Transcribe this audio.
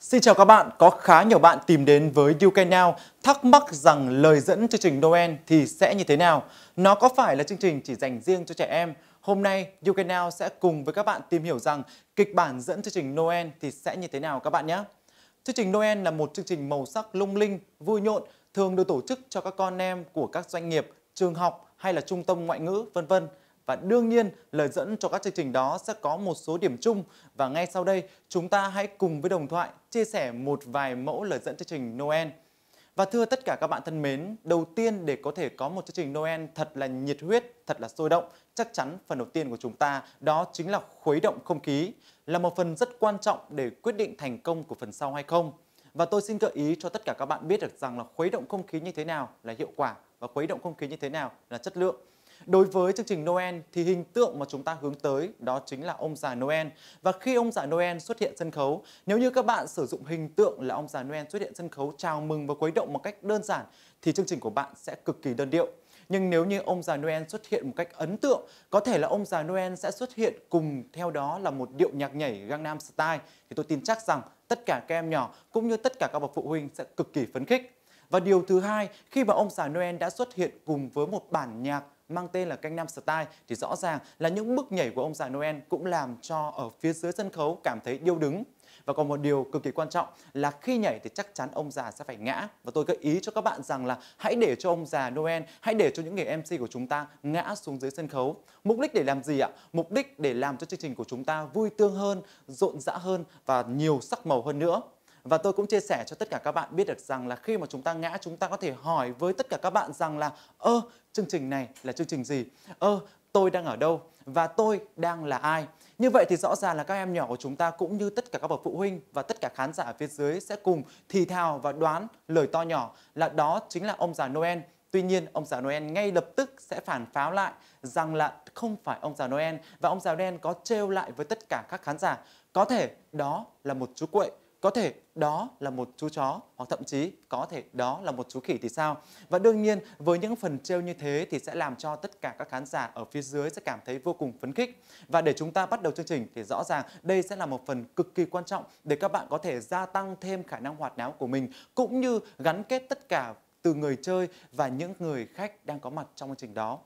Xin chào các bạn, có khá nhiều bạn tìm đến với UK Now thắc mắc rằng lời dẫn chương trình Noel thì sẽ như thế nào? Nó có phải là chương trình chỉ dành riêng cho trẻ em? Hôm nay UK Now sẽ cùng với các bạn tìm hiểu rằng kịch bản dẫn chương trình Noel thì sẽ như thế nào các bạn nhé. Chương trình Noel là một chương trình màu sắc lung linh, vui nhộn, thường được tổ chức cho các con em của các doanh nghiệp, trường học hay là trung tâm ngoại ngữ, vân vân. Và đương nhiên, lời dẫn cho các chương trình đó sẽ có một số điểm chung và ngay sau đây chúng ta hãy cùng với Đồng Thoại chia sẻ một vài mẫu lời dẫn chương trình Noel. Và thưa tất cả các bạn thân mến, đầu tiên để có thể có một chương trình Noel thật là nhiệt huyết, thật là sôi động, chắc chắn phần đầu tiên của chúng ta đó chính là khuấy động không khí, là một phần rất quan trọng để quyết định thành công của phần sau hay không. Và tôi xin gợi ý cho tất cả các bạn biết được rằng là khuấy động không khí như thế nào là hiệu quả và khuấy động không khí như thế nào là chất lượng. Đối với chương trình Noel thì hình tượng mà chúng ta hướng tới đó chính là ông già Noel. Và khi ông già Noel xuất hiện sân khấu, nếu như các bạn sử dụng hình tượng là ông già Noel xuất hiện sân khấu chào mừng và quấy động một cách đơn giản thì chương trình của bạn sẽ cực kỳ đơn điệu. Nhưng nếu như ông già Noel xuất hiện một cách ấn tượng, có thể là ông già Noel sẽ xuất hiện cùng theo đó là một điệu nhạc nhảy Gangnam Style thì tôi tin chắc rằng tất cả các em nhỏ cũng như tất cả các bậc phụ huynh sẽ cực kỳ phấn khích. Và điều thứ hai, khi mà ông già Noel đã xuất hiện cùng với một bản nhạc mang tên là canh Gangnam Style thì rõ ràng là những bước nhảy của ông già Noel cũng làm cho ở phía dưới sân khấu cảm thấy điêu đứng. Và còn một điều cực kỳ quan trọng là khi nhảy thì chắc chắn ông già sẽ phải ngã. Và tôi gợi ý cho các bạn rằng là hãy để cho ông già Noel, hãy để cho những người MC của chúng ta ngã xuống dưới sân khấu. Mục đích để làm gì ạ? Mục đích để làm cho chương trình của chúng ta vui tương hơn, rộn rã hơn và nhiều sắc màu hơn nữa. Và tôi cũng chia sẻ cho tất cả các bạn biết được rằng là khi mà chúng ta ngã chúng ta có thể hỏi với tất cả các bạn rằng là ơ chương trình này là chương trình gì? Ơ tôi đang ở đâu và tôi đang là ai? Như vậy thì rõ ràng là các em nhỏ của chúng ta cũng như tất cả các bậc phụ huynh và tất cả khán giả ở phía dưới sẽ cùng thì thào và đoán lời to nhỏ là đó chính là ông già Noel Tuy nhiên, ông già Noel ngay lập tức sẽ phản pháo lại rằng là không phải ông già Noel và ông già Noel có trêu lại với tất cả các khán giả. Có thể đó là một chú quậy có thể đó là một chú chó hoặc thậm chí có thể đó là một chú khỉ thì sao và đương nhiên với những phần trêu như thế thì sẽ làm cho tất cả các khán giả ở phía dưới sẽ cảm thấy vô cùng phấn khích và để chúng ta bắt đầu chương trình thì rõ ràng đây sẽ là một phần cực kỳ quan trọng để các bạn có thể gia tăng thêm khả năng hoạt náo của mình cũng như gắn kết tất cả từ người chơi và những người khách đang có mặt trong chương trình đó